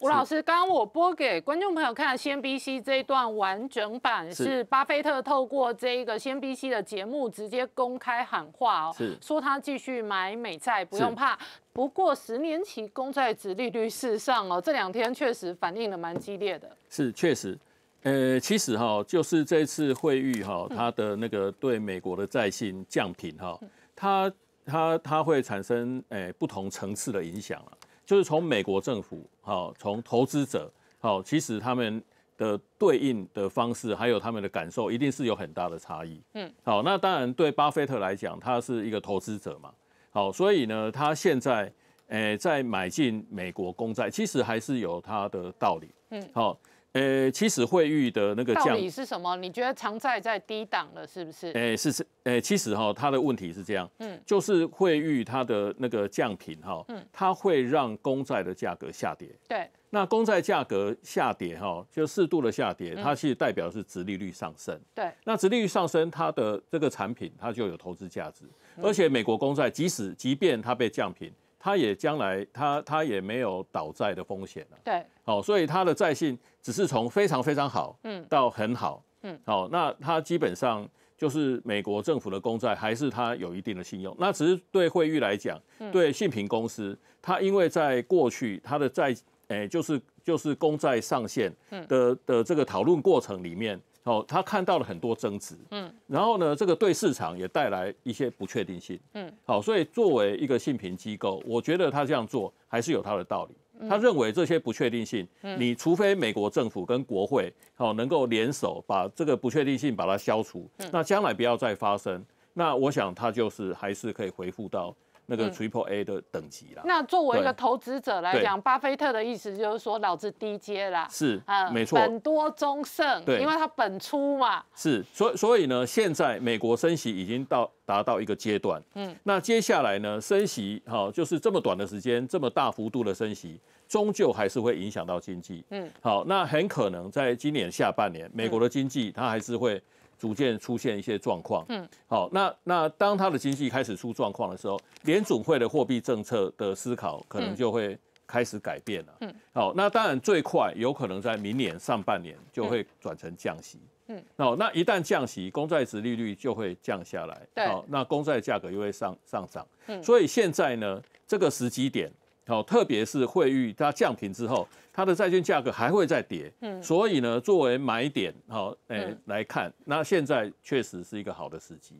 吴老师，刚刚我播给观众朋友看，CBC n 这一段完整版是巴菲特透过这一个 CBC n 的节目直接公开喊话哦，说他继续买美债，不用怕。不过十年期公债殖利率是上哦，这两天确实反应的蛮激烈的。是确实，呃，其实哈，就是这次会议哈，他的那个对美国的债信降频哈，它它它会产生诶不同层次的影响了。就是从美国政府好，从投资者好，其实他们的对应的方式还有他们的感受，一定是有很大的差异。嗯，好，那当然对巴菲特来讲，他是一个投资者嘛，好，所以呢，他现在诶在买进美国公债，其实还是有他的道理。嗯，好。呃，其实会率的那个降底是什么？你觉得长债在低档了是不是？哎，是是，哎，其实哈，它的问题是这样，嗯，就是会率它的那个降品哈，嗯，它会让公债的价格下跌，对。那公债价格下跌哈，就适度的下跌，它是代表是殖利率上升，对。那殖利率上升，它的这个产品它就有投资价值，而且美国公债即使即便它被降品。它也将来，它它也没有倒债的风险了。对，好，所以它的债信只是从非常非常好，嗯，到很好，嗯，好，那它基本上就是美国政府的公债，还是它有一定的信用。那只是对汇誉来讲，对信平公司，它因为在过去它的债，哎，就是就是公债上限的的这个讨论过程里面，哦，它看到了很多争执，嗯。然后呢，这个对市场也带来一些不确定性。嗯，好，所以作为一个信评机构，我觉得他这样做还是有他的道理。他认为这些不确定性，你除非美国政府跟国会好能够联手把这个不确定性把它消除，那将来不要再发生，那我想他就是还是可以回复到。那个 triple A 的等级啦。那作为一个投资者来讲，巴菲特的意思就是说，老子低阶啦。是啊，没错。本多中盛，对，因为它本初嘛。是，所以，所以呢，现在美国升息已经到达到一个阶段。嗯。那接下来呢，升息哈，就是这么短的时间，这么大幅度的升息，终究还是会影响到经济。嗯。好，那很可能在今年下半年，美国的经济它还是会。逐渐出现一些状况，嗯，好，那那当它的经济开始出状况的时候，联准会的货币政策的思考可能就会开始改变了，嗯，好，那当然最快有可能在明年上半年就会转成降息，嗯，好，那一旦降息，公债值利率就会降下来，对，好，那公债价格又会上上涨，嗯，所以现在呢，这个时机点。好，特别是汇率它降平之后，它的债券价格还会再跌，嗯，所以呢，作为买点，好，哎来看，那现在确实是一个好的时机。